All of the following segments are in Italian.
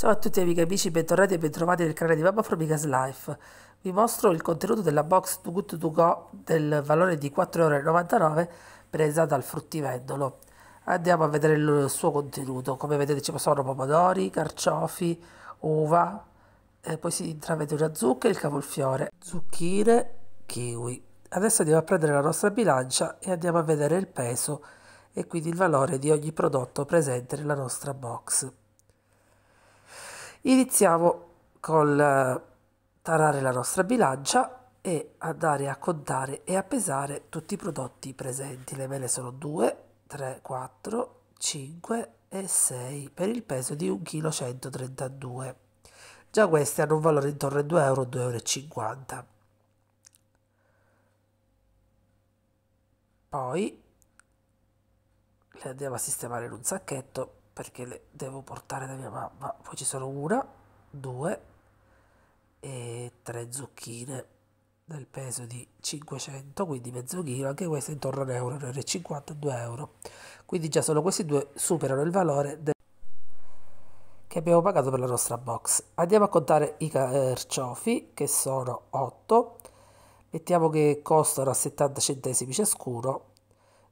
Ciao a tutti amici e amici, bentornati e bentrovati nel canale di Mamma from Vegas Life. Vi mostro il contenuto della box Too Good To Go del valore di 4,99€ presa dal fruttivendolo. Andiamo a vedere il suo contenuto. Come vedete ci sono pomodori, carciofi, uva, poi si intravede una zucca e il cavolfiore, zucchine, kiwi. Adesso andiamo a prendere la nostra bilancia e andiamo a vedere il peso e quindi il valore di ogni prodotto presente nella nostra box. Iniziamo col eh, tarare la nostra bilancia e andare a contare e a pesare tutti i prodotti presenti. Le mele sono 2, 3, 4, 5 e 6 per il peso di 1,132 kg. Già queste hanno un valore intorno ai 2 euro, 2,50 euro. Poi le andiamo a sistemare in un sacchetto perché le devo portare da mia mamma. Poi ci sono una, due e tre zucchine del peso di 500, quindi mezzo chilo, anche questa intorno a un euro, 1,50 2 euro. Quindi già solo questi due superano il valore del che abbiamo pagato per la nostra box. Andiamo a contare i carciofi, che sono 8. Mettiamo che costano a 70 centesimi ciascuno,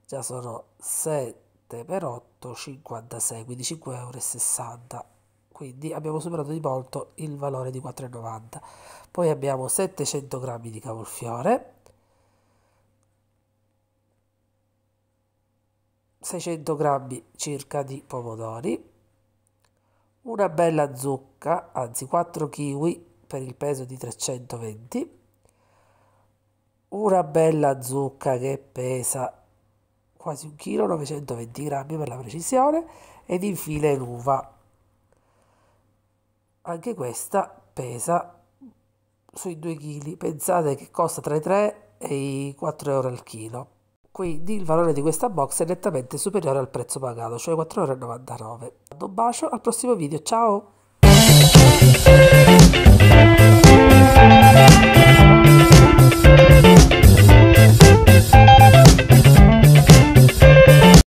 già sono 7 7 per 8 56 quindi 5,60 euro quindi abbiamo superato di molto il valore di 4,90 poi abbiamo 700 grammi di cavolfiore 600 grammi circa di pomodori una bella zucca anzi 4 kiwi per il peso di 320 una bella zucca che pesa quasi 1 kg, 920 grammi per la precisione, ed infine l'uva. Anche questa pesa sui 2 kg, pensate che costa tra i 3 e i 4 euro al chilo. Quindi il valore di questa box è nettamente superiore al prezzo pagato, cioè 4,99 euro. Un bacio, al prossimo video, ciao!